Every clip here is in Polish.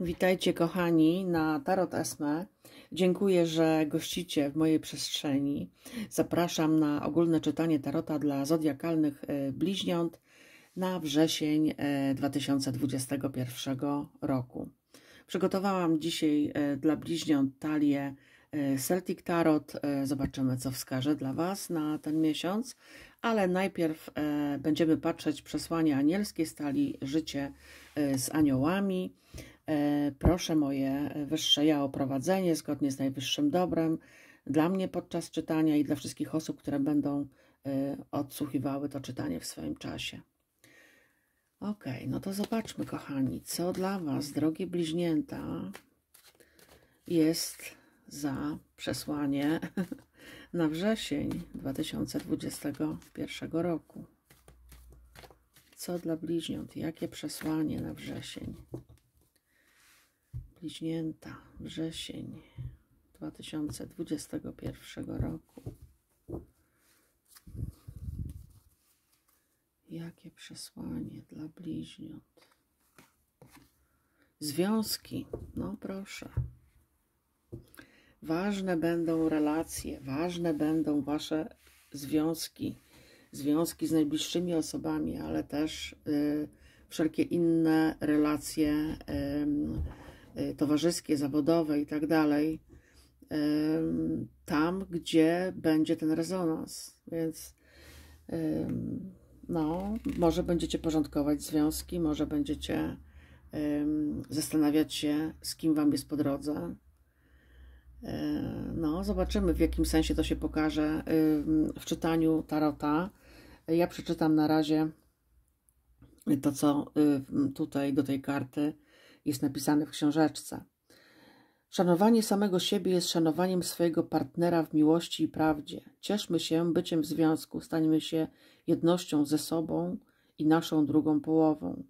Witajcie kochani na Tarot Esme. Dziękuję, że gościcie w mojej przestrzeni. Zapraszam na ogólne czytanie tarota dla zodiakalnych y, bliźniąt na wrzesień 2021 y, roku. Przygotowałam dzisiaj y, dla bliźniąt talię Celtic Tarot. Zobaczymy, co wskaże dla Was na ten miesiąc, ale najpierw będziemy patrzeć przesłanie anielskie stali życie z aniołami Proszę moje wyższe ja o prowadzenie zgodnie z najwyższym dobrem dla mnie podczas czytania i dla wszystkich osób, które będą e, odsłuchiwały to czytanie w swoim czasie. Ok, no to zobaczmy, kochani, co dla Was, drogie bliźnięta, jest za przesłanie na wrzesień 2021 roku. Co dla bliźniąt? Jakie przesłanie na wrzesień? bliźnięta, wrzesień 2021 roku. Jakie przesłanie dla bliźniąt? Związki, no proszę. Ważne będą relacje, ważne będą wasze związki, związki z najbliższymi osobami, ale też y, wszelkie inne relacje. Y, Y, towarzyskie, zawodowe i tak dalej, y, tam, gdzie będzie ten rezonans. Więc y, no, może będziecie porządkować związki, może będziecie zastanawiać się, z kim wam jest po drodze. No, zobaczymy, w jakim sensie to się pokaże w czytaniu tarota. Ja przeczytam na razie to, co tutaj do tej karty jest napisane w książeczce. Szanowanie samego siebie jest szanowaniem swojego partnera w miłości i prawdzie. Cieszmy się byciem w związku, stańmy się jednością ze sobą i naszą drugą połową.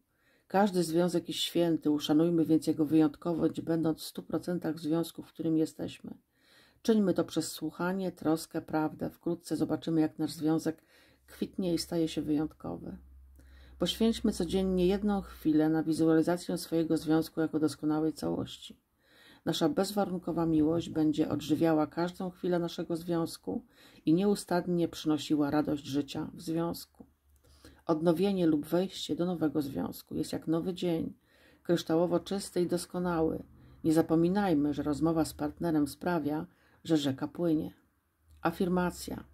Każdy związek jest święty, uszanujmy więc jego wyjątkowość, będąc w stu procentach w związku, w którym jesteśmy. Czyńmy to przez słuchanie, troskę, prawdę. Wkrótce zobaczymy, jak nasz związek kwitnie i staje się wyjątkowy. Poświęćmy codziennie jedną chwilę na wizualizację swojego związku jako doskonałej całości. Nasza bezwarunkowa miłość będzie odżywiała każdą chwilę naszego związku i nieustannie przynosiła radość życia w związku. Odnowienie lub wejście do nowego związku jest jak nowy dzień, kryształowo czysty i doskonały. Nie zapominajmy, że rozmowa z partnerem sprawia, że rzeka płynie. Afirmacja.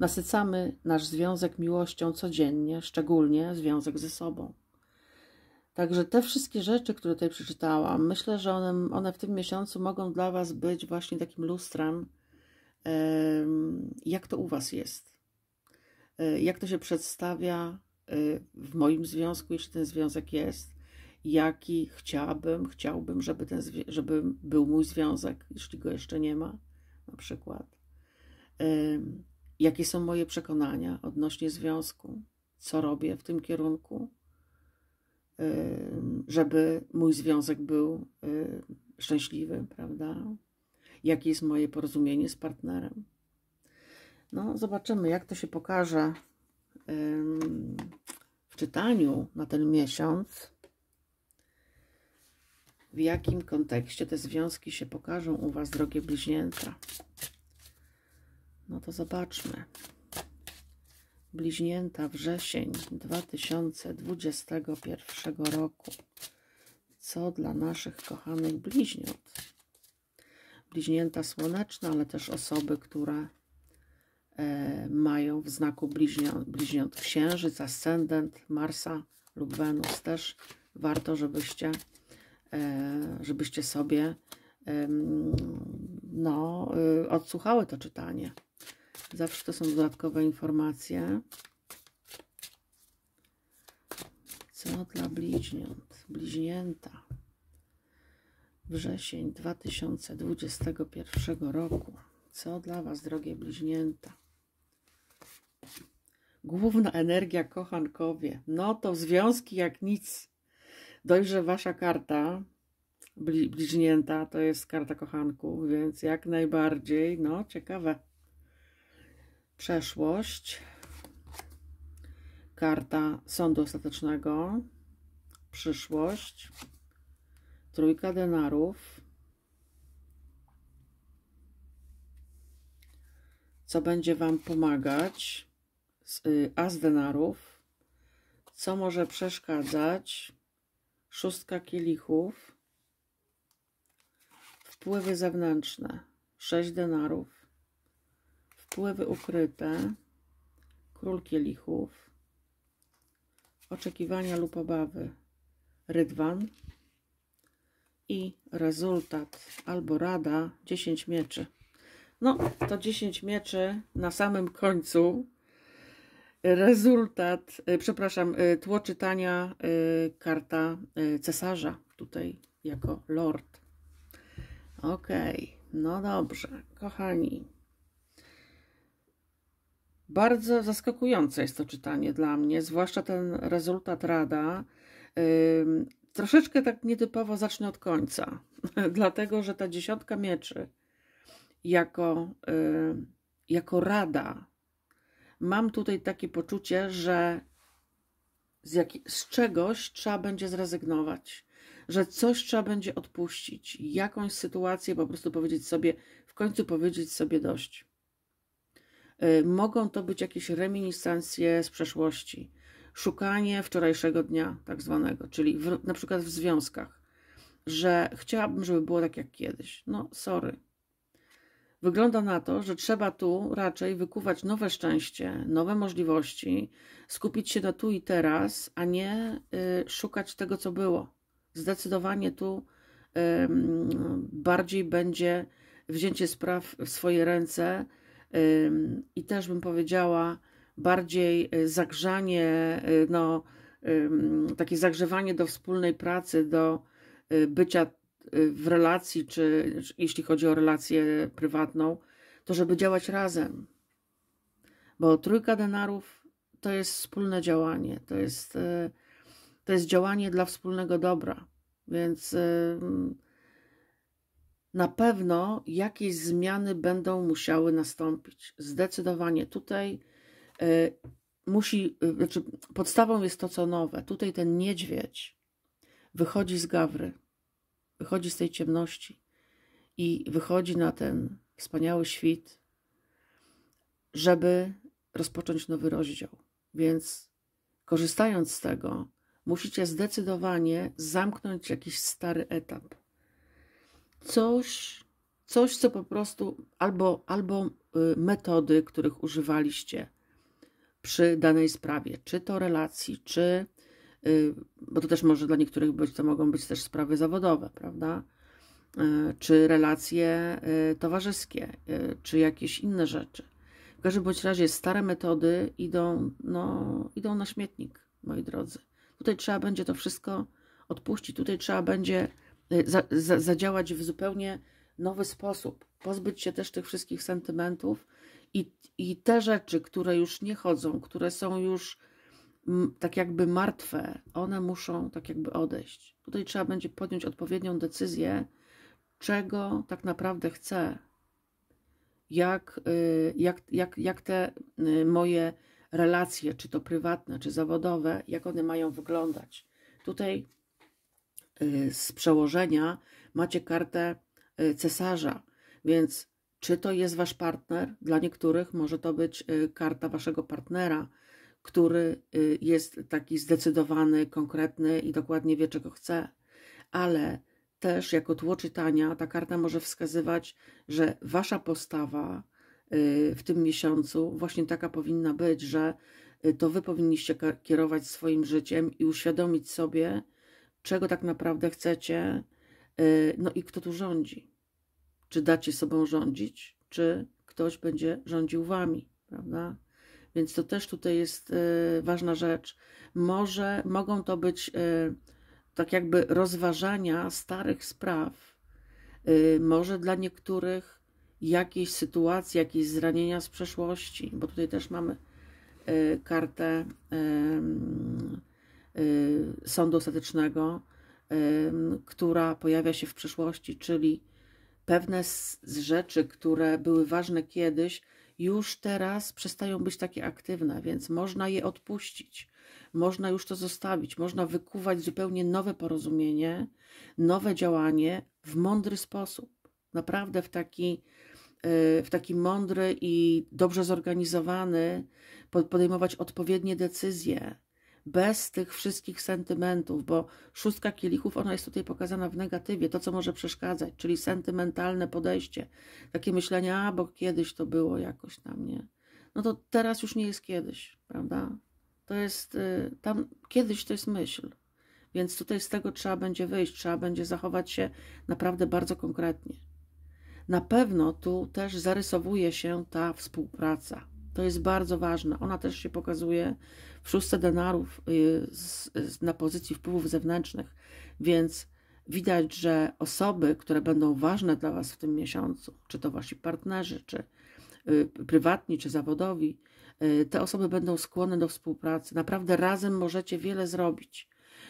Nasycamy nasz związek miłością codziennie, szczególnie związek ze sobą. Także te wszystkie rzeczy, które tutaj przeczytałam, myślę, że one, one w tym miesiącu mogą dla Was być właśnie takim lustrem, jak to u Was jest, e, jak to się przedstawia e, w moim związku, jeśli ten związek jest, jaki chciałabym, chciałbym, żeby, ten, żeby był mój związek, jeśli go jeszcze nie ma, na przykład jakie są moje przekonania odnośnie związku, co robię w tym kierunku, żeby mój związek był y, szczęśliwy, prawda? Jakie jest moje porozumienie z partnerem. No, zobaczymy, jak to się pokaże w czytaniu na ten miesiąc. W jakim kontekście te związki się pokażą u Was, drogie bliźnięta? No to zobaczmy. Bliźnięta wrzesień 2021 roku. Co dla naszych kochanych bliźniąt? Bliźnięta słoneczne, ale też osoby, które e, mają w znaku bliźniąt, bliźniąt księżyc, ascendent, Marsa lub Wenus też warto, żebyście, e, żebyście sobie no, e, odsłuchały to czytanie. Zawsze to są dodatkowe informacje. Co dla bliźniąt? Bliźnięta. Wrzesień 2021 roku. Co dla Was, drogie bliźnięta? Główna energia kochankowie. No to związki jak nic. Dojrze Wasza karta bliźnięta, to jest karta kochanków, więc jak najbardziej, no ciekawe przeszłość, karta sądu ostatecznego, przyszłość, trójka denarów, co będzie Wam pomagać, y, as denarów, co może przeszkadzać, szóstka kielichów, wpływy zewnętrzne, sześć denarów, Wpływy ukryte, król kielichów, oczekiwania lub obawy, rydwan i rezultat albo rada 10 mieczy. No, to 10 mieczy na samym końcu. Rezultat, y, przepraszam, y, tło czytania y, karta cesarza tutaj jako lord. Okej, okay. no dobrze, kochani. Bardzo zaskakujące jest to czytanie dla mnie, zwłaszcza ten rezultat rada. Troszeczkę tak nietypowo zacznę od końca, dlatego że ta dziesiątka mieczy jako, jako rada, mam tutaj takie poczucie, że z, jak, z czegoś trzeba będzie zrezygnować, że coś trzeba będzie odpuścić, jakąś sytuację po prostu powiedzieć sobie, w końcu powiedzieć sobie dość. Y, mogą to być jakieś reminiscencje z przeszłości, szukanie wczorajszego dnia, tak zwanego, czyli w, na przykład w związkach, że chciałabym, żeby było tak jak kiedyś. No, sorry. Wygląda na to, że trzeba tu raczej wykuwać nowe szczęście, nowe możliwości, skupić się na tu i teraz, a nie y, szukać tego, co było. Zdecydowanie tu y, bardziej będzie wzięcie spraw w swoje ręce, i też bym powiedziała bardziej y, zagrzanie, y, no, takie zagrzewanie do wspólnej pracy, do y, bycia w relacji, czy jeśli chodzi o relację prywatną, to żeby działać razem. Bo trójka denarów to jest wspólne działanie, to jest, to jest działanie dla wspólnego dobra. Więc na pewno jakieś zmiany będą musiały nastąpić. Zdecydowanie tutaj e, musi, e, znaczy podstawą jest to, co nowe. Tutaj ten niedźwiedź wychodzi z gawry, wychodzi z tej ciemności i wychodzi na ten wspaniały świt, żeby rozpocząć nowy rozdział. Więc korzystając z tego, musicie zdecydowanie zamknąć jakiś stary etap coś, coś co po prostu, albo, albo y, metody, których używaliście przy danej sprawie, czy to relacji, czy, y, bo to też może dla niektórych być, to mogą być też sprawy zawodowe, prawda? Y, czy relacje towarzyskie, czy jakieś inne rzeczy. W każdym bądź razie stare metody idą, no, idą na śmietnik, moi drodzy. Tutaj trzeba będzie to wszystko odpuścić, tutaj trzeba będzie za, za, zadziałać w zupełnie nowy sposób. Pozbyć się też tych wszystkich sentymentów i, i te rzeczy, które już nie chodzą, które są już m, mm, tak jakby martwe, one muszą tak jakby odejść. Tutaj trzeba będzie podjąć odpowiednią decyzję, czego tak naprawdę chcę. Jak, y, jak, jak, jak te y, moje relacje, czy to prywatne, czy zawodowe, jak one mają wyglądać. Tutaj Y, z przełożenia macie kartę y, cesarza, więc czy to jest wasz partner? Dla niektórych może to być y, karta waszego partnera, który jest taki zdecydowany, konkretny i dokładnie wie, czego chce, ale też jako tło czytania ta karta może wskazywać, że wasza postawa w tym miesiącu właśnie taka powinna być, że to wy powinniście kierować swoim życiem i uświadomić sobie, czego tak naprawdę chcecie, y, no i kto tu rządzi. Czy dacie sobą rządzić, czy ktoś będzie rządził wami, prawda? Więc to też tutaj jest y, ważna rzecz. Może mogą to być y, tak jakby rozważania starych spraw, może dla niektórych jakieś sytuacje, jakieś zranienia z przeszłości, bo tutaj też mamy kartę Y, sądu ostatecznego, y, która pojawia się w przyszłości, czyli pewne z rzeczy, które były ważne kiedyś, już teraz przestają być takie aktywne, więc można je odpuścić, można już to zostawić, można wykuwać zupełnie nowe porozumienie, nowe działanie w mądry sposób, naprawdę w taki, y, w taki mądry i dobrze zorganizowany, podejmować odpowiednie decyzje, bez tych wszystkich sentymentów, bo szóstka kielichów, ona jest tutaj pokazana w negatywie, to co może przeszkadzać, czyli sentymentalne podejście, takie myślenie, a bo kiedyś to było jakoś tam, nie? No to teraz już nie jest kiedyś, prawda? To jest, y, tam kiedyś to jest myśl, więc tutaj z tego trzeba będzie wyjść, trzeba będzie zachować się naprawdę bardzo konkretnie. Na pewno tu też zarysowuje się ta współpraca. To jest bardzo ważne. Ona też się pokazuje w szóstce denarów y, z, z, na pozycji wpływów zewnętrznych, więc widać, że osoby, które będą ważne dla Was w tym miesiącu, czy to Wasi partnerzy, czy y, prywatni, czy zawodowi, y, te osoby będą skłonne do współpracy. Naprawdę razem możecie wiele zrobić.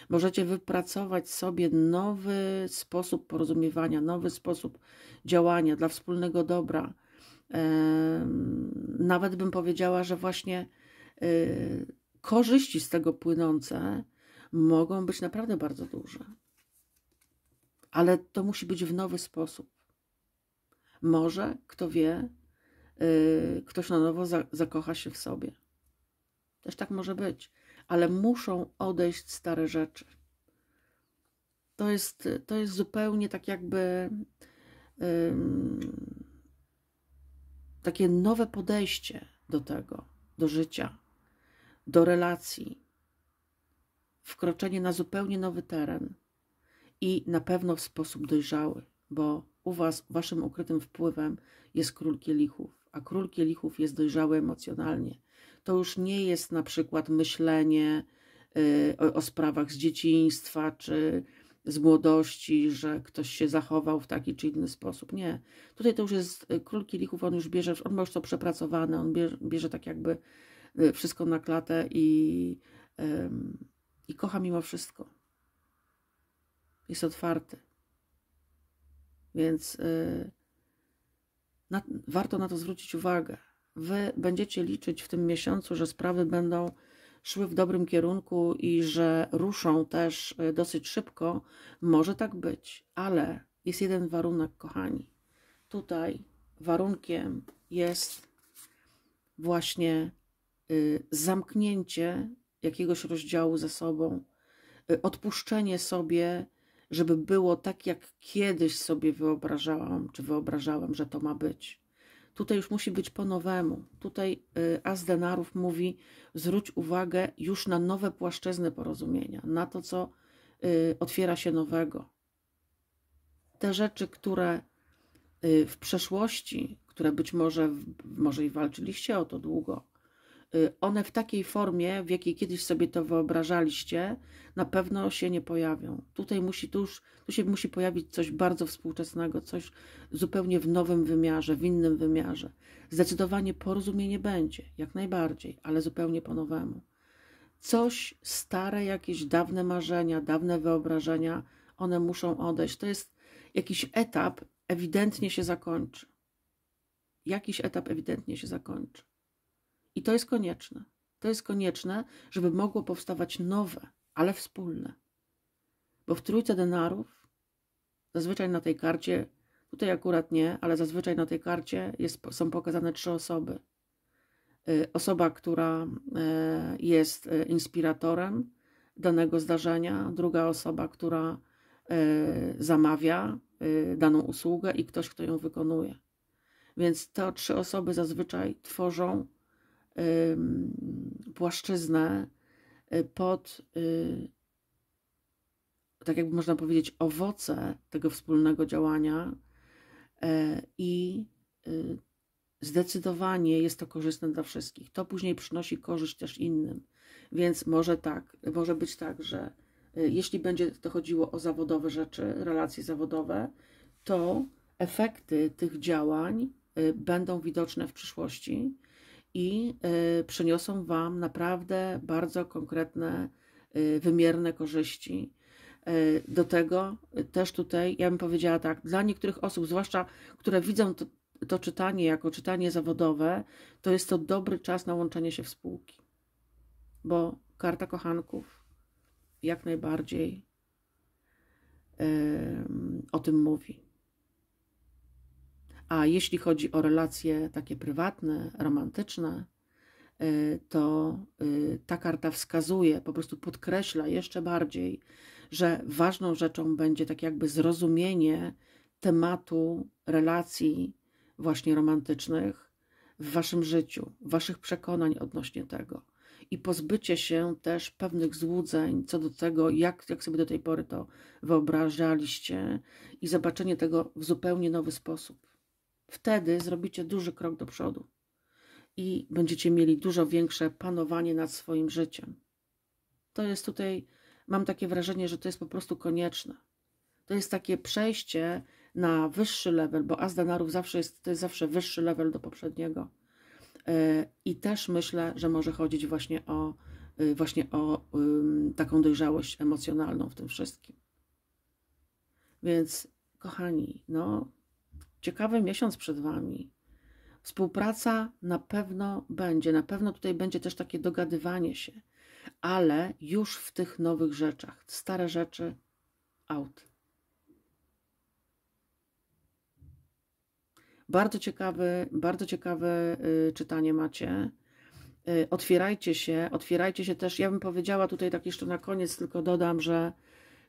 Możecie wypracować sobie nowy sposób porozumiewania, nowy sposób działania dla wspólnego dobra. Nawet bym powiedziała, że właśnie korzyści z tego płynące mogą być naprawdę bardzo duże. Ale to musi być w nowy sposób. Może, kto wie, yy, ktoś na nowo za, zakocha się w sobie. Też tak może być, ale muszą odejść stare rzeczy. To jest, to jest zupełnie tak jakby yy, takie nowe podejście do tego, do życia do relacji, wkroczenie na zupełnie nowy teren i na pewno w sposób dojrzały, bo u Was, Waszym ukrytym wpływem jest król kielichów, a król kielichów jest dojrzały emocjonalnie. To już nie jest na przykład myślenie y, o, o sprawach z dzieciństwa czy z młodości, że ktoś się zachował w taki czy inny sposób. Nie. Tutaj to już jest y, król kielichów, on już bierze, on ma już to przepracowane, on bierze, bierze tak jakby Y, wszystko na klatę i, i kocha mimo wszystko. Jest otwarty. Więc y, na, warto na to zwrócić uwagę. Wy będziecie liczyć w tym miesiącu, że sprawy będą szły w dobrym kierunku i że ruszą też y, dosyć szybko. Może tak być, ale jest jeden warunek, kochani. Tutaj warunkiem jest właśnie Y, zamknięcie jakiegoś rozdziału za sobą, y, odpuszczenie sobie, żeby było tak, jak kiedyś sobie wyobrażałam, czy wyobrażałem, że to ma być. Tutaj już musi być po nowemu. Tutaj y, Azdenarów mówi: zwróć uwagę już na nowe płaszczyzny porozumienia, na to, co otwiera się nowego. Te rzeczy, które w przeszłości, które być może, może i walczyliście o to długo, Y, one w takiej formie, w jakiej kiedyś sobie to wyobrażaliście, na pewno się nie pojawią. Tutaj musi, tu, już, tu się musi pojawić coś bardzo współczesnego, coś zupełnie w nowym wymiarze, w innym wymiarze. Zdecydowanie porozumienie będzie, jak najbardziej, ale zupełnie po nowemu. Coś stare, jakieś dawne marzenia, dawne wyobrażenia, one muszą odejść. To jest jakiś etap, ewidentnie się zakończy. Jakiś etap ewidentnie się zakończy. I to jest konieczne. To jest konieczne, żeby mogło powstawać nowe, ale wspólne. Bo w trójce denarów, zazwyczaj na tej karcie, tutaj akurat nie, ale zazwyczaj na tej karcie jest, są pokazane trzy osoby. Y, osoba, która y, jest y, inspiratorem danego zdarzenia, druga osoba, która zamawia daną usługę i ktoś, kto ją wykonuje. Więc te trzy osoby zazwyczaj tworzą płaszczyznę y, pod, y, tak jakby można powiedzieć, owoce tego wspólnego działania e, i y, zdecydowanie jest to korzystne dla wszystkich. To później przynosi korzyść też innym. Więc może tak, może być tak, że jeśli będzie to chodziło o zawodowe rzeczy, relacje zawodowe, to efekty tych działań będą widoczne w przyszłości i y, przyniosą Wam naprawdę bardzo konkretne, y, wymierne korzyści. Y, do tego też tutaj, ja bym powiedziała tak, dla niektórych osób, zwłaszcza które widzą to, to czytanie jako czytanie zawodowe, to jest to dobry czas na łączenie się w spółki. Bo karta kochanków jak najbardziej o tym mówi. A jeśli chodzi o relacje takie prywatne, romantyczne, y, to y, ta karta wskazuje, po prostu podkreśla jeszcze bardziej, że ważną rzeczą będzie tak jakby zrozumienie tematu relacji właśnie romantycznych w waszym życiu, waszych przekonań odnośnie tego i pozbycie się też pewnych złudzeń co do tego, jak, jak sobie do tej pory to wyobrażaliście i zobaczenie tego w zupełnie nowy sposób. Wtedy zrobicie duży krok do przodu i będziecie mieli dużo większe panowanie nad swoim życiem. To jest tutaj, mam takie wrażenie, że to jest po prostu konieczne. To jest takie przejście na wyższy level, bo as denarów zawsze jest, to jest zawsze wyższy level do poprzedniego. E, I też myślę, że może chodzić właśnie o, y, właśnie o taką dojrzałość emocjonalną w tym wszystkim. Więc, kochani, no, ciekawy miesiąc przed Wami. Współpraca na pewno będzie, na pewno tutaj będzie też takie dogadywanie się, ale już w tych nowych rzeczach, stare rzeczy out. Bardzo ciekawe, bardzo ciekawe y, czytanie macie. Y, otwierajcie się, otwierajcie się też. Ja bym powiedziała tutaj tak jeszcze na koniec, tylko dodam, że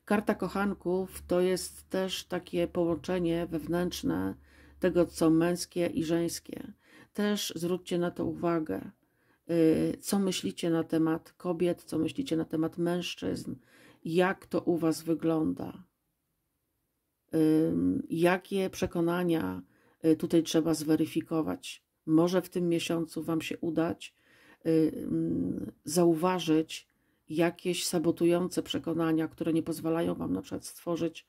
Karta kochanków to jest też takie połączenie wewnętrzne tego, co męskie i żeńskie. Też zwróćcie na to uwagę, y, co myślicie na temat kobiet, co myślicie na temat mężczyzn, jak to u Was wygląda, jakie przekonania y, tutaj trzeba zweryfikować. Może w tym miesiącu Wam się udać y, zauważyć, jakieś sabotujące przekonania, które nie pozwalają Wam na przykład stworzyć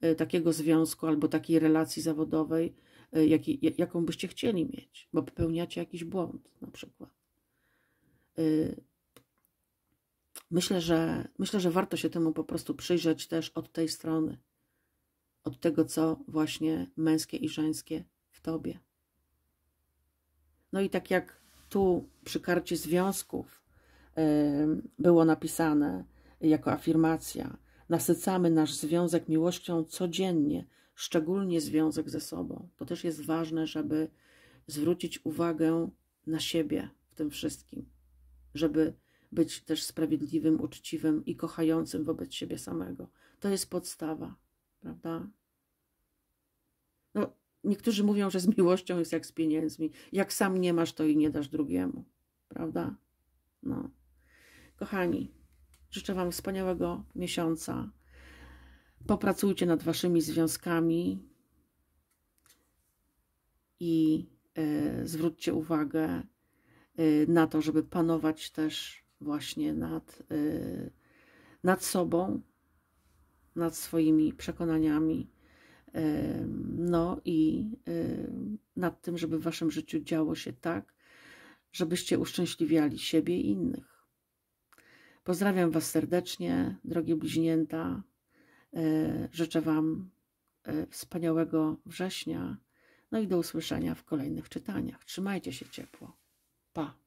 e, takiego związku albo takiej relacji zawodowej, e, jaki, jaką byście chcieli mieć, bo popełniacie jakiś błąd na przykład. E, myślę, że, myślę, że warto się temu po prostu przyjrzeć też od tej strony, od tego, co właśnie męskie i żeńskie w tobie. No i tak jak tu przy karcie związków Y, było napisane jako afirmacja. Nasycamy nasz związek miłością codziennie, szczególnie związek ze sobą. To też jest ważne, żeby zwrócić uwagę na siebie w tym wszystkim, żeby być też sprawiedliwym, uczciwym i kochającym wobec siebie samego. To jest podstawa, prawda? No, niektórzy mówią, że z miłością jest jak z pieniędzmi. Jak sam nie masz, to i nie dasz drugiemu, prawda? No. Kochani, życzę Wam wspaniałego miesiąca. Popracujcie nad Waszymi związkami i y, zwróćcie uwagę y, na to, żeby panować też właśnie nad, y, nad sobą, nad swoimi przekonaniami, no i nad tym, żeby w Waszym życiu działo się tak, żebyście uszczęśliwiali siebie i innych. Pozdrawiam Was serdecznie, drogie bliźnięta. E, życzę Wam e, wspaniałego września. No i do usłyszenia w kolejnych czytaniach. Trzymajcie się ciepło. Pa!